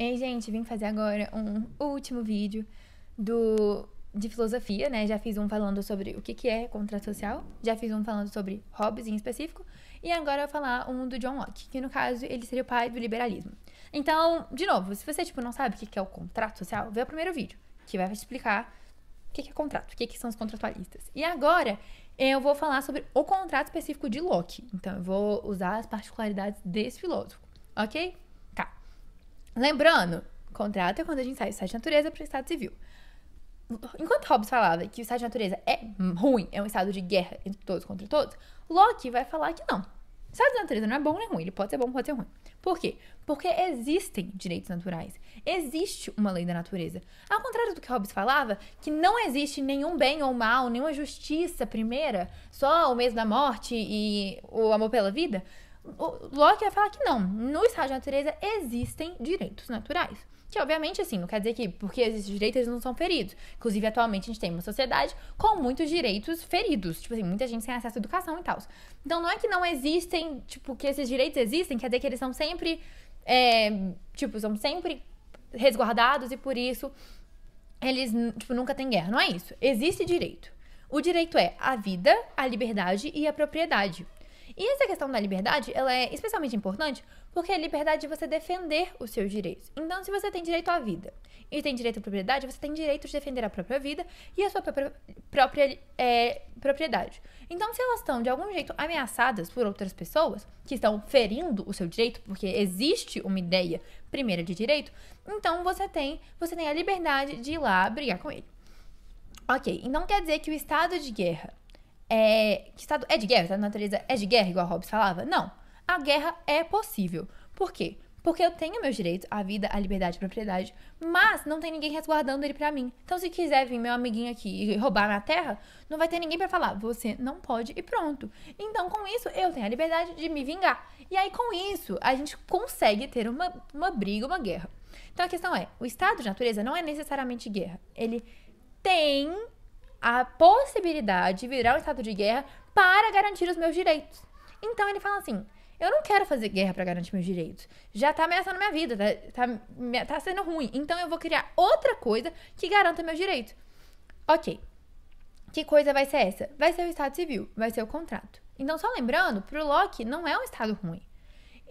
Ei, gente, vim fazer agora um último vídeo do de filosofia, né? Já fiz um falando sobre o que, que é contrato social, já fiz um falando sobre Hobbes em específico, e agora eu vou falar um do John Locke, que no caso ele seria o pai do liberalismo. Então, de novo, se você tipo não sabe o que, que é o contrato social, vê o primeiro vídeo, que vai te explicar o que, que é contrato, o que, que são os contratualistas. E agora eu vou falar sobre o contrato específico de Locke. Então, eu vou usar as particularidades desse filósofo, ok? Lembrando, contrato é quando a gente sai do estado de natureza para o estado civil. Enquanto Hobbes falava que o estado de natureza é ruim, é um estado de guerra entre todos contra todos, Locke vai falar que não. O estado de natureza não é bom nem ruim, ele pode ser bom, pode ser ruim. Por quê? Porque existem direitos naturais. Existe uma lei da natureza. Ao contrário do que Hobbes falava, que não existe nenhum bem ou mal, nenhuma justiça primeira, só o mês da morte e o amor pela vida, o Locke vai falar que não. No estado de natureza existem direitos naturais. Que, obviamente, assim, não quer dizer que porque existem direitos eles não são feridos. Inclusive, atualmente, a gente tem uma sociedade com muitos direitos feridos. Tipo assim, muita gente sem acesso à educação e tal. Então, não é que não existem, tipo, que esses direitos existem, quer dizer que eles são sempre, é, tipo, são sempre resguardados e por isso eles, tipo, nunca tem guerra. Não é isso. Existe direito. O direito é a vida, a liberdade e a propriedade. E essa questão da liberdade, ela é especialmente importante porque é a liberdade de você defender os seus direitos. Então, se você tem direito à vida e tem direito à propriedade, você tem direito de defender a própria vida e a sua própria, própria é, propriedade. Então, se elas estão de algum jeito ameaçadas por outras pessoas que estão ferindo o seu direito, porque existe uma ideia primeira de direito, então você tem, você tem a liberdade de ir lá brigar com ele. Ok, então quer dizer que o estado de guerra é, que estado é de guerra, estado da natureza é de guerra, igual Hobbes falava? Não. A guerra é possível. Por quê? Porque eu tenho meus direitos, a vida, a liberdade, a propriedade, mas não tem ninguém resguardando ele para mim. Então, se quiser vir meu amiguinho aqui e roubar minha terra, não vai ter ninguém para falar, você não pode e pronto. Então, com isso, eu tenho a liberdade de me vingar. E aí, com isso, a gente consegue ter uma, uma briga, uma guerra. Então, a questão é: o estado de natureza não é necessariamente guerra. Ele tem a possibilidade de virar um estado de guerra para garantir os meus direitos. Então ele fala assim: eu não quero fazer guerra para garantir meus direitos. Já tá ameaçando minha vida, tá, tá, tá sendo ruim. Então eu vou criar outra coisa que garanta meus direitos. Ok. Que coisa vai ser essa? Vai ser o Estado Civil, vai ser o contrato. Então, só lembrando, pro Locke não é um Estado ruim.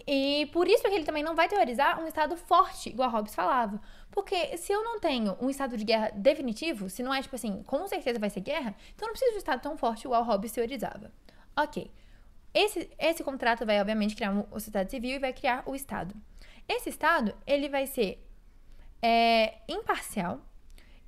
E por isso que ele também não vai teorizar um Estado forte, igual Hobbes falava. Porque se eu não tenho um Estado de guerra definitivo, se não é tipo assim, com certeza vai ser guerra, então eu não preciso de um Estado tão forte igual Hobbes teorizava. Ok. Esse, esse contrato vai, obviamente, criar uma sociedade civil e vai criar o Estado. Esse Estado, ele vai ser é, imparcial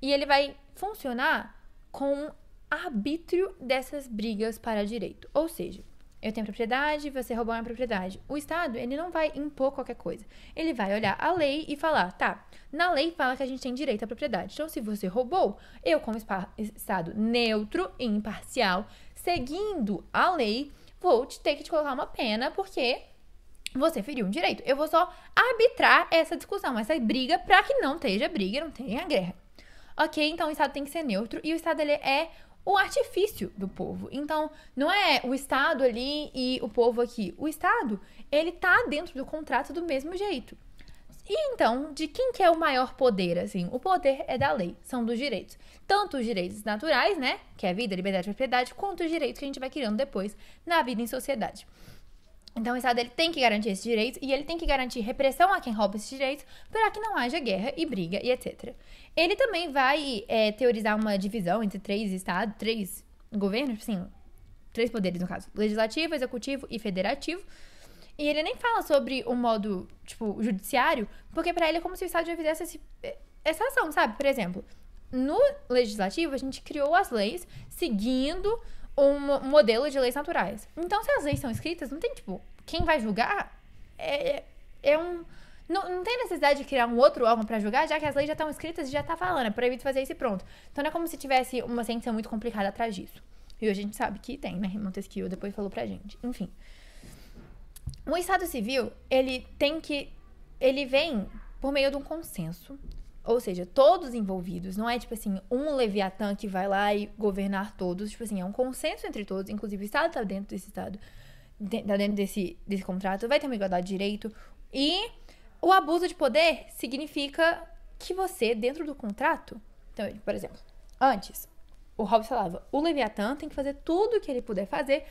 e ele vai funcionar com arbítrio dessas brigas para direito. Ou seja, eu tenho propriedade, você roubou minha propriedade. O Estado, ele não vai impor qualquer coisa. Ele vai olhar a lei e falar, tá, na lei fala que a gente tem direito à propriedade. Então, se você roubou, eu, como Estado neutro e imparcial, seguindo a lei, vou te ter que te colocar uma pena, porque você feriu um direito. Eu vou só arbitrar essa discussão, essa briga, para que não tenha briga, não tenha guerra. Ok? Então, o Estado tem que ser neutro e o Estado, ele é o artifício do povo. Então, não é o Estado ali e o povo aqui. O Estado, ele tá dentro do contrato do mesmo jeito. E então, de quem que é o maior poder, assim? O poder é da lei, são dos direitos. Tanto os direitos naturais, né, que é a vida, liberdade e propriedade, quanto os direitos que a gente vai criando depois na vida em sociedade. Então o Estado ele tem que garantir esse direito e ele tem que garantir repressão a quem rouba esse direito para que não haja guerra e briga e etc. Ele também vai é, teorizar uma divisão entre três estados, três governos, assim, três poderes no caso, legislativo, executivo e federativo. E ele nem fala sobre o um modo, tipo, judiciário, porque para ele é como se o Estado já fizesse esse, essa ação, sabe? Por exemplo, no legislativo a gente criou as leis seguindo um modelo de leis naturais. Então, se as leis são escritas, não tem, tipo, quem vai julgar é, é, é um. Não, não tem necessidade de criar um outro órgão para julgar, já que as leis já estão escritas e já tá falando, é proibido fazer isso e pronto. Então não é como se tivesse uma sentença muito complicada atrás disso. E hoje a gente sabe que tem, né? Montesquieu depois falou pra gente. Enfim. O Estado Civil, ele tem que. Ele vem por meio de um consenso ou seja, todos envolvidos. Não é tipo assim, um Leviatã que vai lá e governar todos. Tipo assim, é um consenso entre todos. Inclusive, o Estado está dentro desse Estado, está dentro desse, desse contrato. Vai ter uma igualdade de direito. E o abuso de poder significa que você, dentro do contrato. Então, por exemplo, antes, o Hobbes falava: o Leviatã tem que fazer tudo o que ele puder fazer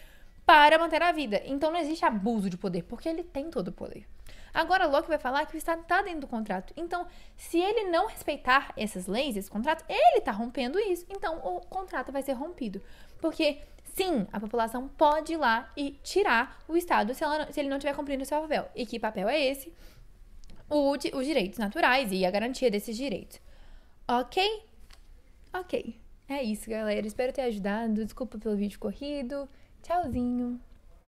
para manter a vida. Então não existe abuso de poder, porque ele tem todo o poder. Agora Locke vai falar que o Estado está dentro do contrato. Então, se ele não respeitar essas leis, esse contrato, ele está rompendo isso. Então, o contrato vai ser rompido. Porque, sim, a população pode ir lá e tirar o Estado se, se ele não estiver cumprindo o seu papel. E que papel é esse? O, os direitos naturais e a garantia desses direitos. Ok? Ok. É isso, galera. Espero ter ajudado. Desculpa pelo vídeo corrido. Tchauzinho!